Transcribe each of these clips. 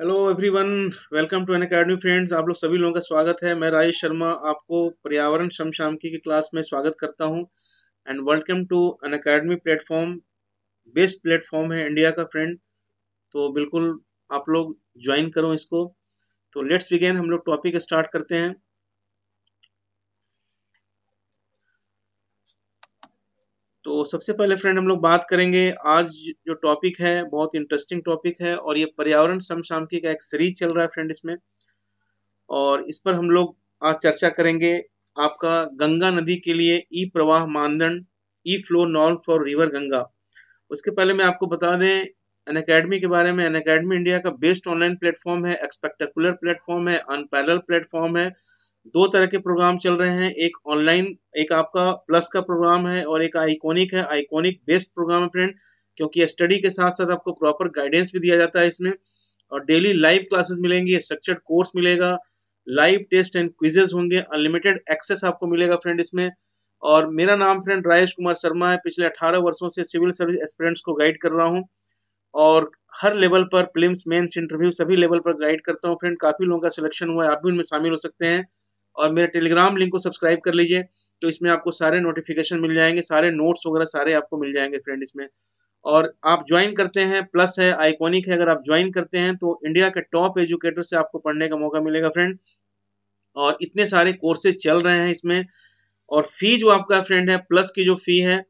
hello everyone welcome to Unacademy friends आप लोग सभी लोगों का स्वागत है मैं राजेश शर्मा आपको पर्यावरण शमशामकी की क्लास में स्वागत करता हूं and welcome to Unacademy platform best platform है इंडिया का फ्रेंड तो बिल्कुल आप लोग ज्वाइन करो इसको तो लेट्स बिगेन हम लोग टॉपिक स्टार्ट करते हैं तो सबसे पहले फ्रेंड हम लोग बात करेंगे आज जो टॉपिक है बहुत इंटरेस्टिंग टॉपिक है और ये पर्यावरण की का एक सीरीज चल रहा है फ्रेंड इसमें और इस पर हम लोग आज चर्चा करेंगे आपका गंगा नदी के लिए ई प्रवाह मानदंड E flow norm for river Ganga उसके पहले मैं आपको बता दें अन अकेडमी के बारे में अन अकेडमी इंडिया का बेस्ट ऑनलाइन प्लेटफॉर्म है एक्सपेक्टेकुलर प्लेटफॉर्म है अनपैरल प्लेटफॉर्म है दो तरह के प्रोग्राम चल रहे हैं एक ऑनलाइन एक आपका प्लस का प्रोग्राम है और एक आइकॉनिक है आइकॉनिक बेस्ट प्रोग्राम है फ्रेंड क्योंकि स्टडी के साथ साथ आपको प्रॉपर गाइडेंस भी दिया जाता है इसमें और डेली लाइव क्लासेस मिलेंगी स्ट्रक्चर्ड कोर्स मिलेगा लाइव टेस्ट एंड क्विजेज होंगे अनलिमिटेड एक्सेस आपको मिलेगा फ्रेंड इसमें और मेरा नाम फ्रेंड राजेश कुमार शर्मा है पिछले 18 वर्षों से सिविल सर्विस एस्पिरेंट्स को गाइड कर रहा हूँ और हर लेवल पर प्लिम्स मेंस इंटरव्यू सभी लेवल पर गाइड करता हूँ फ्रेंड काफ़ी लोगों का सिलेक्शन हुआ है आप भी उनमें शामिल हो सकते हैं और मेरे टेलीग्राम लिंक को सब्सक्राइब कर लीजिए तो इसमें आपको सारे नोटिफिकेशन मिल जाएंगे सारे नोट्स वगैरह सारे आपको मिल जाएंगे फ्रेंड इसमें और आप ज्वाइन करते हैं प्लस है आइकॉनिक है अगर आप ज्वाइन करते हैं तो इंडिया के टॉप एजुकेटर से आपको पढ़ने का मौका मिलेगा फ्रेंड और इतने सारे कोर्सेज चल रहे हैं इसमें और फी जो आपका फ्रेंड है प्लस की जो फी है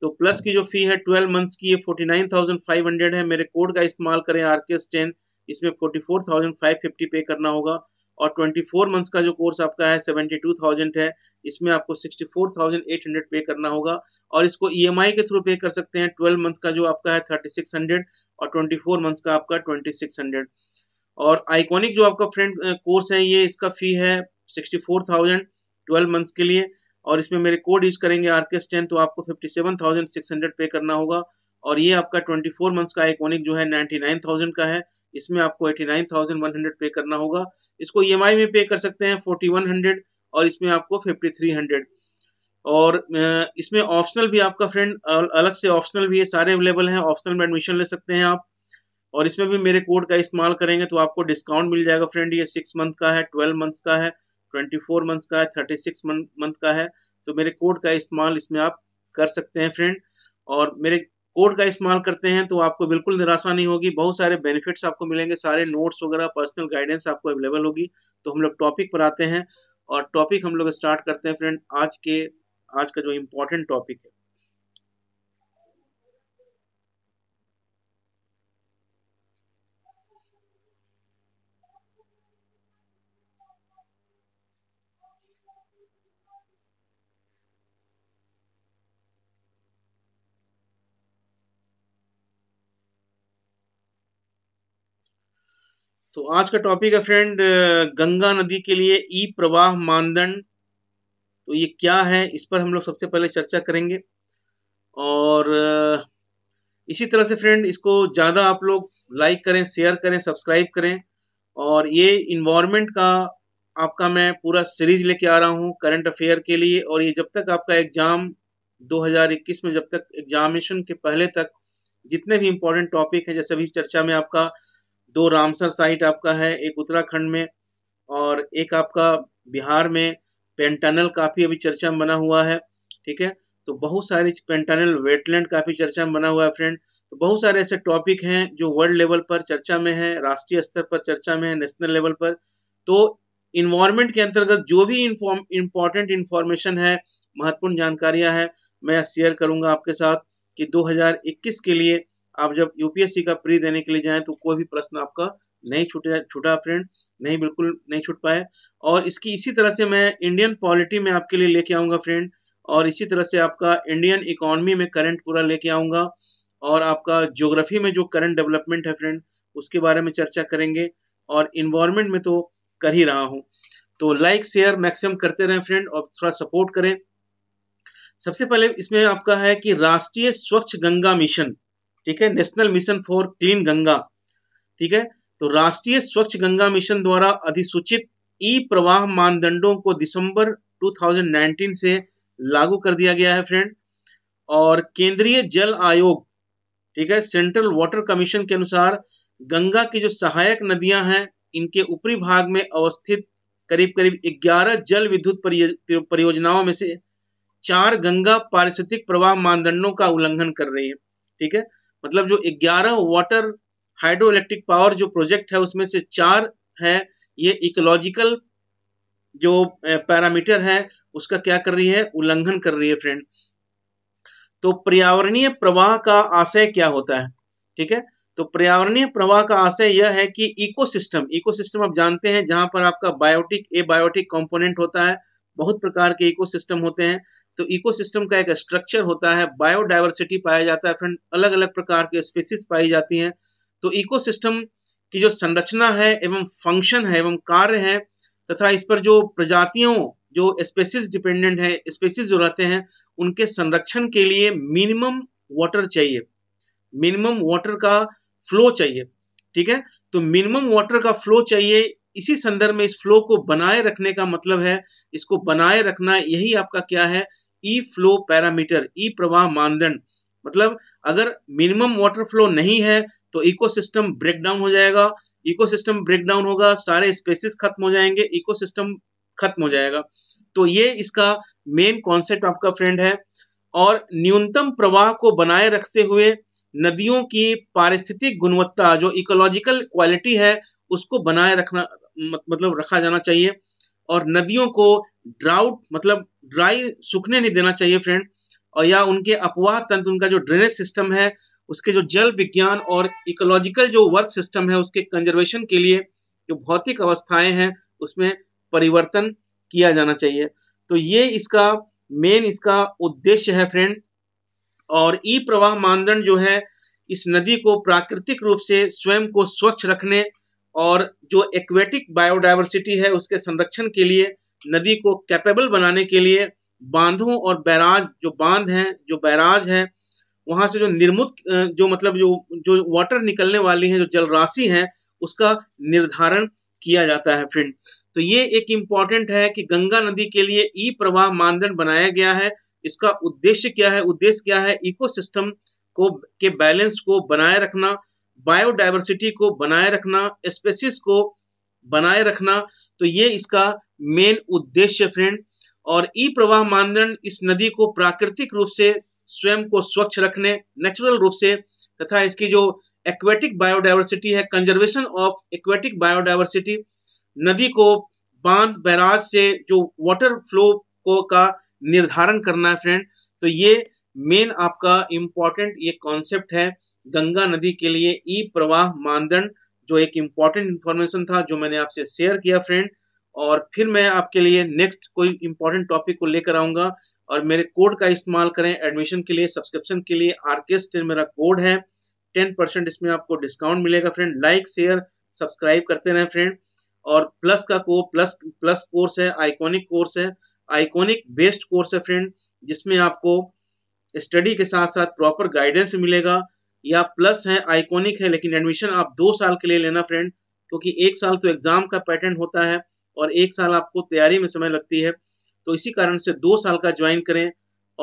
तो प्लस की जो फी है ट्वेल्व मंथ्स की ये forty nine thousand five hundred है मेरे कोड का इस्तेमाल करें आर के टेन इसमें forty four thousand five fifty पे करना होगा और 24 मंथ्स का जो कोर्स आपका है 72,000 है इसमें आपको 64,800 पे करना होगा और इसको ई e के थ्रू पे कर सकते हैं 12 मंथ का जो आपका है 3600 और 24 मंथ्स का आपका 2600 और आइकॉनिक जो आपका फ्रेंड कोर्स है ये इसका फी है 64,000 12 मंथ्स के लिए और इसमें मेरे कोड यूज करेंगे आर के तो आपको 57,600 पे करना होगा और ये आपका 24 मंथ्स का आइकोनिक जो है 99,000 का है इसमें आपको 89,100 पे करना होगा इसको ई e में पे कर सकते हैं 4100 और इसमें आपको 5300 और इसमें ऑप्शनल भी आपका फ्रेंड अलग से ऑप्शनल भी ये सारे अवेलेबल हैं ऑप्शनल में एडमिशन ले सकते हैं आप और इसमें भी मेरे कोड का इस्तेमाल करेंगे तो आपको डिस्काउंट मिल जाएगा फ्रेंड ये सिक्स मंथ का है ट्वेल्व मंथ्स का है ट्वेंटी फोर मंथ्स का है थर्टी सिक्स मंथ का है तो मेरे कोड का इस्तेमाल इसमें आप कर सकते हैं फ्रेंड और मेरे कोड का इस्तेमाल करते हैं तो आपको बिल्कुल निराशा नहीं होगी बहुत सारे बेनिफिट्स आपको मिलेंगे सारे नोट्स वगैरह पर्सनल गाइडेंस आपको अवेलेबल होगी तो हम लोग टॉपिक पर आते हैं और टॉपिक हम लोग स्टार्ट करते हैं फ्रेंड आज के आज का जो इम्पोर्टेंट टॉपिक है तो आज का टॉपिक है फ्रेंड गंगा नदी के लिए ई प्रवाह मानदंड तो ये क्या है इस पर हम लोग सबसे पहले चर्चा करेंगे और इसी तरह से फ्रेंड इसको ज़्यादा आप लोग लाइक करें शेयर करें सब्सक्राइब करें और ये इन्वायरमेंट का आपका मैं पूरा सीरीज लेके आ रहा हूँ करंट अफेयर के लिए और ये जब तक आपका एग्ज़ाम 2021 में जब तक एग्जामिनेशन के पहले तक जितने भी इम्पोर्टेंट टॉपिक हैं जैसे अभी चर्चा में आपका दो रामसर साइट आपका है एक उत्तराखंड में और एक आपका बिहार में पेंटनल काफ़ी अभी चर्चा में बना हुआ है ठीक है तो बहुत सारी पेंटनल वेटलैंड काफ़ी चर्चा में बना हुआ है फ्रेंड तो बहुत सारे ऐसे टॉपिक हैं जो वर्ल्ड लेवल पर चर्चा में है राष्ट्रीय स्तर पर चर्चा में है नेशनल लेवल पर तो इन्वायरमेंट के अंतर्गत जो भी इंपॉर्टेंट इंफॉर्मेशन है महत्वपूर्ण जानकारियां हैं मैं शेयर करूंगा आपके साथ कि 2021 के लिए आप जब यूपीएससी का प्री देने के लिए जाएं तो कोई भी प्रश्न आपका नहीं छूटा छूटा फ्रेंड नहीं बिल्कुल नहीं छूट पाए और इसकी इसी तरह से मैं इंडियन पॉलिटी में आपके लिए लेके आऊँगा फ्रेंड और इसी तरह से आपका इंडियन इकोनॉमी में करंट पूरा लेके आऊँगा और आपका ज्योग्राफी में जो करंट डेवलपमेंट है फ्रेंड उसके बारे में चर्चा करेंगे और इन्वायरमेंट में तो कर ही रहा हूँ तो लाइक शेयर मैक्सिमम करते रहें फ्रेंड और थोड़ा सपोर्ट करें सबसे पहले इसमें आपका है कि राष्ट्रीय स्वच्छ गंगा मिशन ठीक है national mission for clean Ganga ठीक है तो राष्ट्रीय स्वच्छ गंगा मिशन द्वारा अधिसूचित ई प्रवाह मानदंडों को दिसंबर 2019 से लागू कर दिया गया है फ्रेंड और केंद्रीय जल आयोग ठीक है सेंट्रल वाटर कमीशन के अनुसार गंगा की जो सहायक नदियां हैं इनके ऊपरी भाग में अवस्थित करीब करीब 11 जल विद्युत परियोजनाओं में से चार गंगा पारिस्थितिक प्रवाह मानदंडों का उल्लंघन कर रही है ठीक है मतलब जो 11 वाटर हाइड्रो इलेक्ट्रिक पावर जो प्रोजेक्ट है उसमें से चार है ये इकोलॉजिकल जो पैरामीटर है उसका क्या कर रही है उल्लंघन कर रही है फ्रेंड तो पर्यावरणीय प्रवाह का आशय क्या होता है ठीक है तो पर्यावरणीय प्रवाह का आशय यह है कि इकोसिस्टम इकोसिस्टम आप जानते हैं जहां पर आपका बायोटिक ए बायोटिक कॉम्पोनेंट होता है बहुत प्रकार के इकोसिस्टम होते हैं तो इकोसिस्टम का एक स्ट्रक्चर होता है बायोडाइवर्सिटी पाया जाता है फ्रेंड अलग अलग प्रकार के स्पेसिस पाई जाती हैं तो इकोसिस्टम की जो संरचना है एवं फंक्शन है एवं कार्य है तथा इस पर जो प्रजातियों जो स्पेसिस डिपेंडेंट है स्पेसिस जो रहते हैं उनके संरक्षण के लिए मिनिमम वाटर चाहिए मिनिमम वाटर का फ्लो चाहिए ठीक है तो मिनिमम वाटर का फ्लो चाहिए इसी संदर्भ में इस फ्लो को बनाए रखने का मतलब है इसको बनाए रखना यही आपका क्या है ई फ्लो पैरामीटर ई प्रवाह मानदंड मतलब अगर मिनिमम वाटर फ्लो नहीं है तो इकोसिस्टम ब्रेकडाउन हो जाएगा इकोसिस्टम ब्रेकडाउन होगा सारे स्पेसिस खत्म हो जाएंगे इकोसिस्टम खत्म हो जाएगा तो ये इसका मेन कॉन्सेप्ट आपका फ्रेंड है और न्यूनतम प्रवाह को बनाए रखते हुए नदियों की पारिस्थितिक गुणवत्ता जो इकोलॉजिकल क्वालिटी है उसको बनाए रखना मतलब रखा जाना चाहिए और नदियों को ड्राउट मतलब ड्राई सूखने नहीं देना चाहिए फ्रेंड और या उनके अपवाह तंत्र उनका जो ड्रेनेज सिस्टम है उसके जो जल विज्ञान और इकोलॉजिकल जो वर्क सिस्टम है उसके कंजर्वेशन के लिए जो भौतिक अवस्थाएं हैं उसमें परिवर्तन किया जाना चाहिए तो ये इसका मेन इसका उद्देश्य है फ्रेंड और ई प्रवाह मानदंड जो है इस नदी को प्राकृतिक रूप से स्वयं को स्वच्छ रखने और जो एक्वेटिक बायोडाइवर्सिटी है उसके संरक्षण के लिए नदी को कैपेबल बनाने के लिए बांधों और बैराज जो बांध हैं जो बैराज हैं वहां से जो निर्मुत जो मतलब जो जो वाटर निकलने वाली है जो जल राशि है उसका निर्धारण किया जाता है फ्रेंड तो ये एक इम्पॉर्टेंट है कि गंगा नदी के लिए ई प्रवाह मानदंड बनाया गया है इसका उद्देश्य क्या है उद्देश्य क्या है इकोसिस्टम को के बैलेंस को बनाए रखना बायोडाइवर्सिटी को बनाए रखना स्पेसिस को बनाए रखना तो ये इसका मेन उद्देश्य फ्रेंड और ई प्रवाह मानदंड इस नदी को प्राकृतिक रूप से स्वयं को स्वच्छ रखने नेचुरल रूप से तथा इसकी जो एक्वेटिक बायोडाइवर्सिटी है कंजर्वेशन ऑफ एक्वेटिक बायोडाइवर्सिटी नदी को बांध बैराज से जो वाटर फ्लो को का निर्धारण करना है फ्रेंड तो ये मेन आपका इम्पोर्टेंट ये कॉन्सेप्ट है गंगा नदी के लिए ई प्रवाह मानदंड जो एक इंपॉर्टेंट इन्फॉर्मेशन था जो मैंने आपसे शेयर किया फ्रेंड और फिर मैं आपके लिए नेक्स्ट कोई इम्पोर्टेंट टॉपिक को लेकर आऊंगा और मेरे कोड का इस्तेमाल करें एडमिशन के लिए सब्सक्रिप्शन के लिए आर के मेरा कोड है टेन परसेंट इसमें आपको डिस्काउंट मिलेगा फ्रेंड लाइक शेयर सब्सक्राइब करते रहें फ्रेंड और प्लस का को प्लस प्लस कोर्स है आइकॉनिक कोर्स है आइकॉनिक बेस्ड कोर्स है फ्रेंड जिसमें आपको स्टडी के साथ साथ प्रॉपर गाइडेंस मिलेगा या प्लस है आइकॉनिक है लेकिन एडमिशन आप दो साल के लिए लेना फ्रेंड क्योंकि एक साल तो एग्जाम का पैटर्न होता है और एक साल आपको तैयारी में समय लगती है तो इसी कारण से दो साल का ज्वाइन करें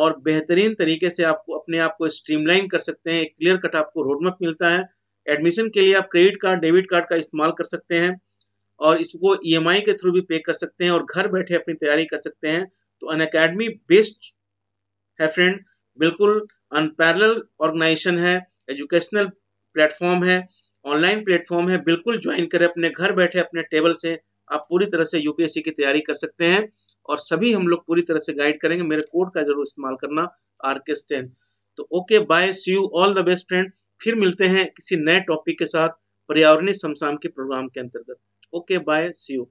और बेहतरीन तरीके से आपको अपने आप को स्ट्रीमलाइन कर सकते हैं एक क्लियर कट आपको रोडमैप मिलता है एडमिशन के लिए आप क्रेडिट कार्ड डेबिट कार्ड का इस्तेमाल कर सकते हैं और इसको ई e के थ्रू भी पे कर सकते हैं और घर बैठे अपनी तैयारी कर सकते हैं तो अन अकेडमी बेस्ट है फ्रेंड बिल्कुल अनपैरल ऑर्गेनाइजेशन है एजुकेशनल प्लेटफॉर्म है ऑनलाइन प्लेटफॉर्म है बिल्कुल ज्वाइन करें अपने घर बैठे अपने टेबल से आप पूरी तरह से यूपीएससी की तैयारी कर सकते हैं और सभी हम लोग पूरी तरह से गाइड करेंगे मेरे कोड का जरूर इस्तेमाल करना आर के स्टैंड तो okay bye see you all the best friend फिर मिलते हैं किसी नए टॉपिक के साथ पर्यावरणीय समसाम के प्रोग्राम के अंतर्गत ओके बाय सी यू